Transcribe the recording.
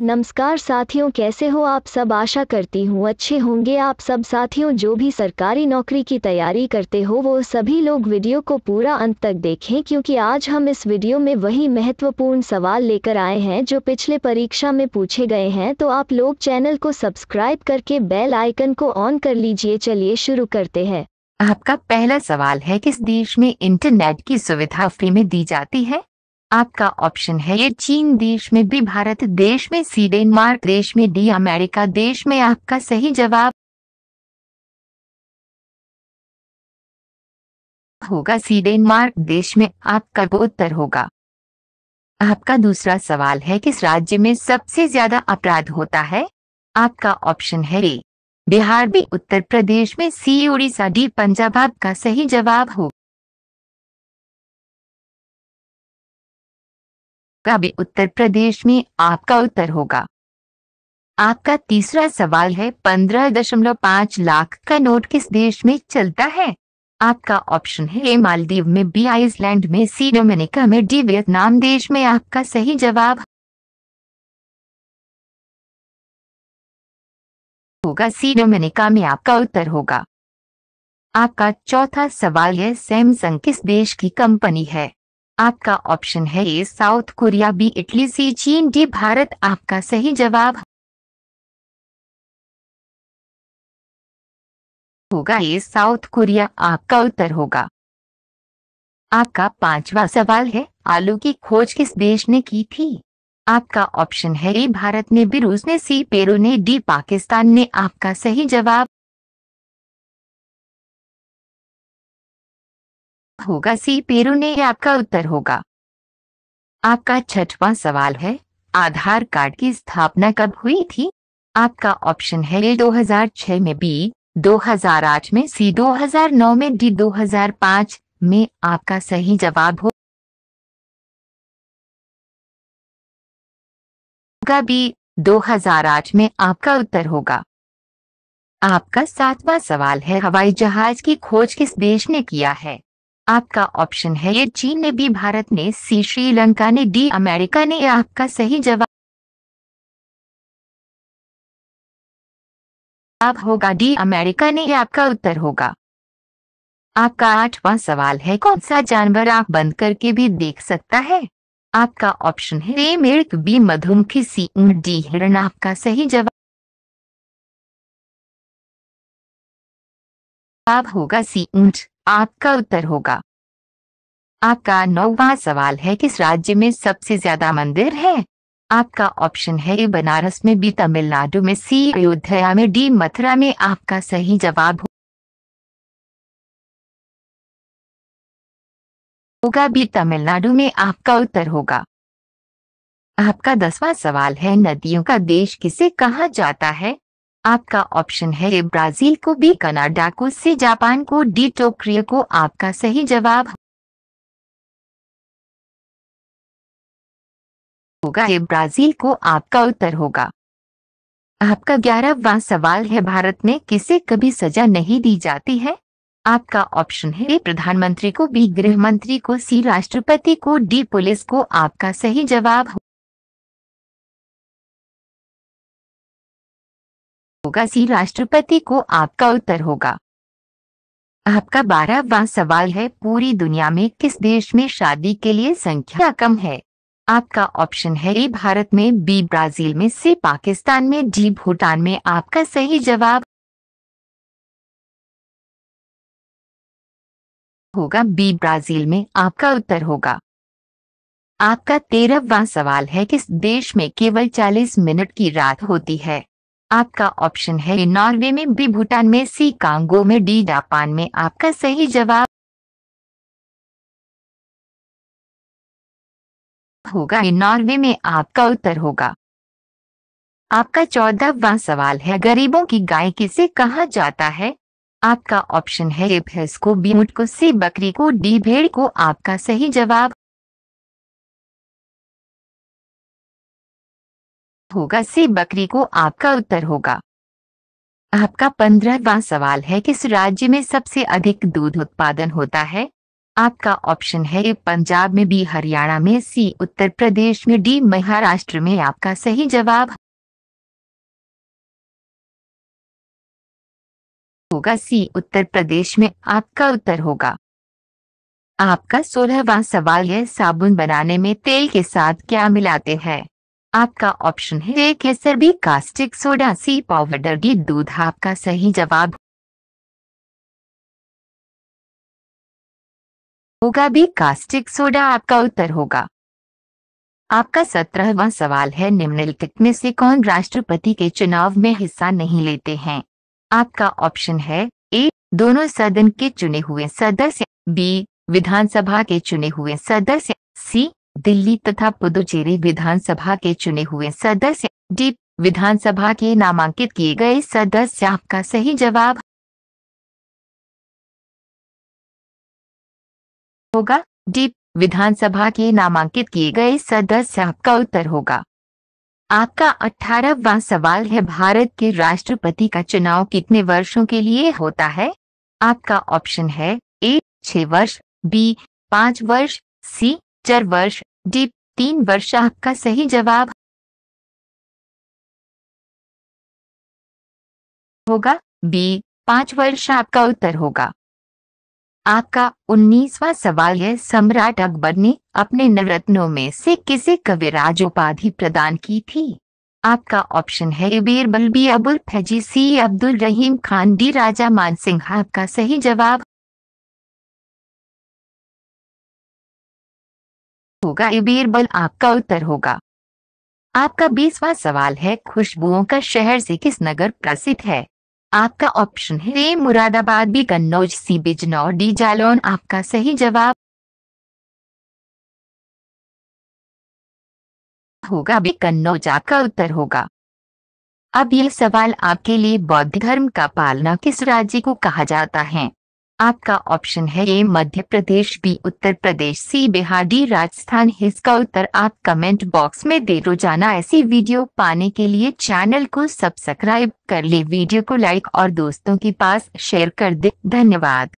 नमस्कार साथियों कैसे हो आप सब आशा करती हूँ अच्छे होंगे आप सब साथियों जो भी सरकारी नौकरी की तैयारी करते हो वो सभी लोग वीडियो को पूरा अंत तक देखें क्योंकि आज हम इस वीडियो में वही महत्वपूर्ण सवाल लेकर आए हैं जो पिछले परीक्षा में पूछे गए हैं तो आप लोग चैनल को सब्सक्राइब करके बेल आइकन को ऑन कर लीजिए चलिए शुरू करते हैं आपका पहला सवाल है किस देश में इंटरनेट की सुविधा फ्री में दी जाती है आपका ऑप्शन है ये चीन देश में बी भारत देश में सी डेनमार्क देश में डी अमेरिका देश में आपका सही जवाब होगा सी डेनमार्क देश में आपका उत्तर होगा आपका दूसरा सवाल है किस राज्य में सबसे ज्यादा अपराध होता है आपका ऑप्शन है ए बिहार भी उत्तर प्रदेश में सी उड़ीसा डी पंजाब आपका सही जवाब होगा तभी उत्तर प्रदेश में आपका उत्तर होगा आपका तीसरा सवाल है पंद्रह दशमलव पाँच लाख का नोट किस देश में चलता है आपका ऑप्शन है ए मालदीव में बी आइसलैंड में सी डोमिनिका में डी वियतनाम देश में आपका सही जवाब होगा सी डोमिनिका में आपका उत्तर होगा आपका चौथा सवाल है सैमसंग किस देश की कंपनी है आपका ऑप्शन है A South Korea B Italy C चीन डी भारत आपका सही जवाब होगा ए साउथ कोरिया आपका उत्तर होगा आपका पांचवा सवाल है आलू की खोज किस देश ने की थी आपका ऑप्शन है ए भारत ने बी रूस ने सी पेरू ने डी पाकिस्तान ने आपका सही जवाब होगा सी पेरू ने आपका उत्तर होगा आपका छठवां सवाल है आधार कार्ड की स्थापना कब हुई थी आपका ऑप्शन है ए 2006 में बी 2008 में सी 2009 में डी 2005 में आपका सही जवाब हो होगा बी 2008 में आपका उत्तर होगा आपका सातवां सवाल है हवाई जहाज की खोज किस देश ने किया है आपका ऑप्शन है ये चीन ने बी भारत ने सी श्रीलंका ने डी अमेरिका ने आपका सही जवाब होगा डी अमेरिका ने आपका उत्तर होगा आपका आठवां सवाल है कौन सा जानवर आप बंद करके भी देख सकता है आपका ऑप्शन है ए मेड़ बी मधुमखी सी डी हिरण आपका सही जवाब जवाब होगा सी ऊंट आपका उत्तर होगा आपका नौवा सवाल है किस राज्य में सबसे ज्यादा मंदिर है आपका ऑप्शन है ए बनारस में बी तमिलनाडु में सी अयोध्या में डी मथुरा में आपका सही जवाब होगा बी तमिलनाडु में आपका उत्तर होगा आपका दसवां सवाल है नदियों का देश किसे कहा जाता है आपका ऑप्शन है ब्राजील को बी कनाडा को सी जापान को डी टोक्रियो को आपका सही जवाब होगा ये ब्राजील को आपका उत्तर होगा आपका ग्यारहवा सवाल है भारत में किसे कभी सजा नहीं दी जाती है आपका ऑप्शन है ए प्रधानमंत्री को बी गृह मंत्री को सी राष्ट्रपति को डी पुलिस को आपका सही जवाब होगा सी राष्ट्रपति को आपका उत्तर होगा आपका बारहवा सवाल है पूरी दुनिया में किस देश में शादी के लिए संख्या कम है आपका ऑप्शन है ए भारत में बी ब्राजील में सी पाकिस्तान में डी भूटान में आपका सही जवाब होगा बी ब्राजील में आपका उत्तर होगा आपका तेरहवा सवाल है किस देश में केवल 40 मिनट की रात होती है आपका ऑप्शन है नॉर्वे में बी भूटान में सी कांगो में डी जापान में आपका सही जवाब होगा नॉर्वे में आपका उत्तर होगा आपका चौदहवा सवाल है गरीबों की गाय किसे कहा जाता है आपका ऑप्शन है ए भैंस को बी को सी बकरी को डी भेड़ को आपका सही जवाब होगा से बकरी को आपका उत्तर होगा आपका पंद्रहवा सवाल है किस राज्य में सबसे अधिक दूध उत्पादन होता है आपका ऑप्शन है ए पंजाब में बी हरियाणा में सी उत्तर प्रदेश में डी महाराष्ट्र में आपका सही जवाब होगा सी उत्तर प्रदेश में आपका उत्तर होगा आपका सोलहवा सवाल है साबुन बनाने में तेल के साथ क्या मिलाते हैं आपका ऑप्शन है एक है sir B caustic soda C powder D दूध आपका सही जवाब होगा बी कास्टिक सोडा आपका उत्तर होगा आपका सत्रहवा सवाल है निम्नलिखित में से कौन राष्ट्रपति के चुनाव में हिस्सा नहीं लेते हैं आपका ऑप्शन है ए दोनों सदन के चुने हुए सदस्य बी विधानसभा के चुने हुए सदस्य सी दिल्ली तथा पुदुचेरी विधानसभा के चुने हुए सदस्य डी विधानसभा के नामांकित किए गए सदस्य आपका सही जवाब होगा डी विधानसभा के नामांकित किए गए सदस्य आपका उत्तर होगा आपका अठारहवा सवाल है भारत के राष्ट्रपति का चुनाव कितने वर्षों के लिए होता है आपका ऑप्शन है ए छह वर्ष बी पांच वर्ष सी चर वर्ष डी तीन वर्ष आपका सही जवाब होगा बी पांच वर्ष आपका उत्तर होगा आपका उन्नीसवा सवाल है सम्राट अकबर ने अपने नवरत्नों में से किसे कविराज उपाधि प्रदान की थी आपका ऑप्शन है Birbal B Abul Faizi C Abdul Rahim Khan D Raja Mansingh आपका सही जवाब होगा ये बीरबल आपका उत्तर होगा आपका बीसवा सवाल है खुशबुओं का शहर से किस नगर प्रसिद्ध है आपका ऑप्शन है Moradabad B Kannauj C Bijnor D Jalaun आपका सही जवाब होगा बी कन्नौज आपका उत्तर होगा अब ये सवाल आपके लिए बौद्ध धर्म का पालना किस राज्य को कहा जाता है आपका ऑप्शन है A Madhya Pradesh B Uttar Pradesh C Bihar D Rajasthan इसका उत्तर आप कमेंट बॉक्स में दे रोजाना ऐसी वीडियो पाने के लिए चैनल को सब्सक्राइब कर ले वीडियो को लाइक और दोस्तों के पास शेयर कर दे धन्यवाद